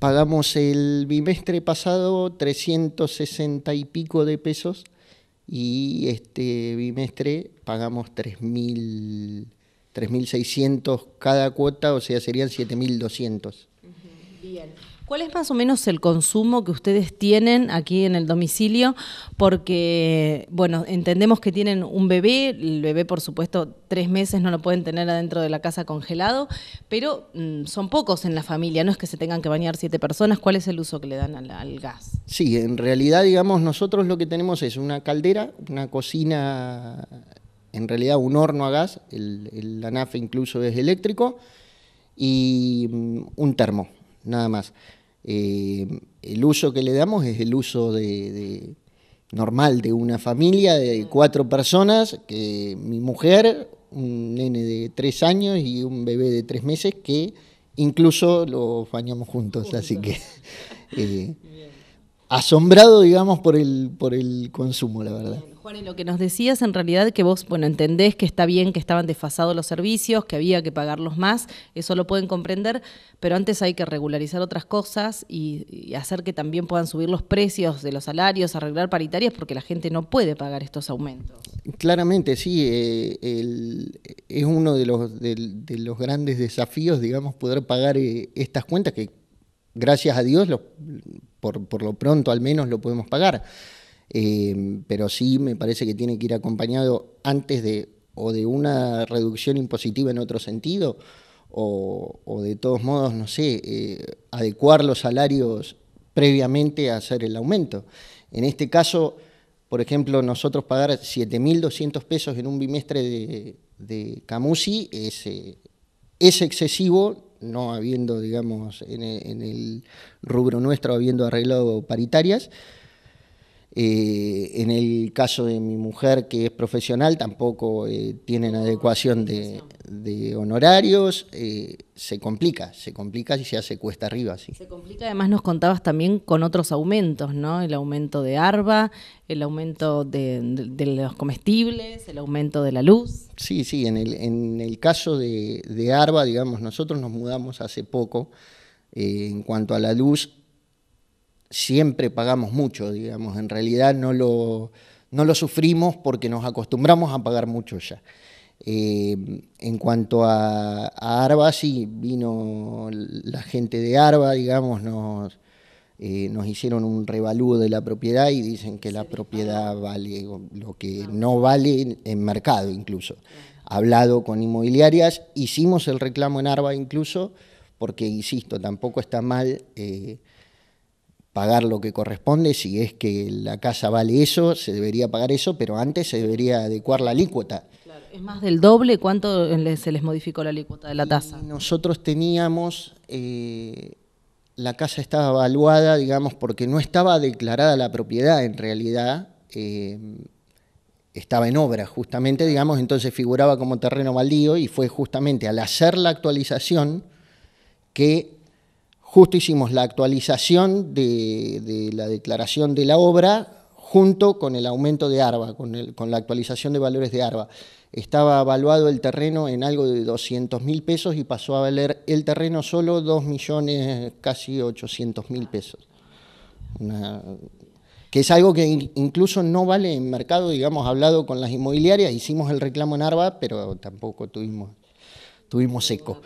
Pagamos el bimestre pasado 360 y pico de pesos y este bimestre pagamos 3.600 cada cuota, o sea, serían 7.200. Bien. ¿Cuál es más o menos el consumo que ustedes tienen aquí en el domicilio? Porque, bueno, entendemos que tienen un bebé, el bebé por supuesto tres meses no lo pueden tener adentro de la casa congelado, pero mm, son pocos en la familia, no es que se tengan que bañar siete personas, ¿cuál es el uso que le dan al, gas? Sí, en realidad, digamos, nosotros lo que tenemos es una caldera, una cocina, en realidad un horno a gas, el, el anafe incluso es eléctrico, y mm, un termo, nada más. Eh, el uso que le damos es el uso de, normal de una familia de cuatro personas, que mi mujer, un nene de tres años y un bebé de tres meses que incluso lo bañamos juntos, así que... Eh, asombrado, digamos, por el, por el consumo, la verdad. Juan, lo que nos decías en realidad que vos, bueno, entendés que está bien que estaban desfasados los servicios, que había que pagarlos más, eso lo pueden comprender, pero antes hay que regularizar otras cosas y, hacer que también puedan subir los precios de los salarios, arreglar paritarias, porque la gente no puede pagar estos aumentos. Claramente, sí, eh, es uno de los, de, los grandes desafíos, digamos, poder pagar eh, estas cuentas que gracias a Dios, por, lo pronto al menos lo podemos pagar. Eh, pero sí me parece que tiene que ir acompañado antes de o de una reducción impositiva en otro sentido, o, de todos modos, no sé, eh, adecuar los salarios previamente a hacer el aumento. En este caso, por ejemplo, nosotros pagar 7.200 pesos en un bimestre de, de Camusi es, eh, es excesivo, no habiendo, digamos, en el, rubro nuestro, habiendo arreglado paritarias, eh, en el caso de mi mujer, que es profesional, tampoco eh, tienen adecuación de, honorarios. Eh, se complica, se complica y se hace cuesta arriba. Se complica, además nos contabas también con otros aumentos, ¿no? El aumento de ARBA, el aumento de, los comestibles, el aumento de la luz. Sí, sí, en el, en el caso de, de ARBA, digamos, nosotros nos mudamos hace poco. en cuanto a la luz, siempre pagamos mucho, digamos, en realidad no lo, no lo sufrimos porque nos acostumbramos a pagar mucho ya. Eh, en cuanto a, Arba, sí, vino la gente de Arba, digamos, nos, eh, nos hicieron un revalúo de la propiedad y dicen que la propiedad ah. vale lo que ah, no vale en mercado incluso. Hablado con inmobiliarias, hicimos el reclamo en Arba incluso, porque, insisto, tampoco está mal eh, pagar lo que corresponde, si es que la casa vale eso, se debería pagar eso, pero antes se debería adecuar la alícuota. es más del doble, ¿cuánto se les modificó la alícuota de la tasa? Nosotros teníamos, eh, la casa estaba evaluada, digamos, porque no estaba declarada la propiedad en realidad, eh, estaba en obra justamente, digamos, entonces figuraba como terreno baldío y fue justamente al hacer la actualización que justo hicimos la actualización de, la declaración de la obra junto con el aumento de ARBA, con, con la actualización de valores de ARBA. Estaba evaluado el terreno en algo de 200 mil pesos y pasó a valer el terreno solo 2 millones, casi 800 mil pesos. que es algo que incluso no vale en mercado, digamos, hablado con las inmobiliarias, hicimos el reclamo en ARBA, pero tampoco tuvimos, tuvimos eco.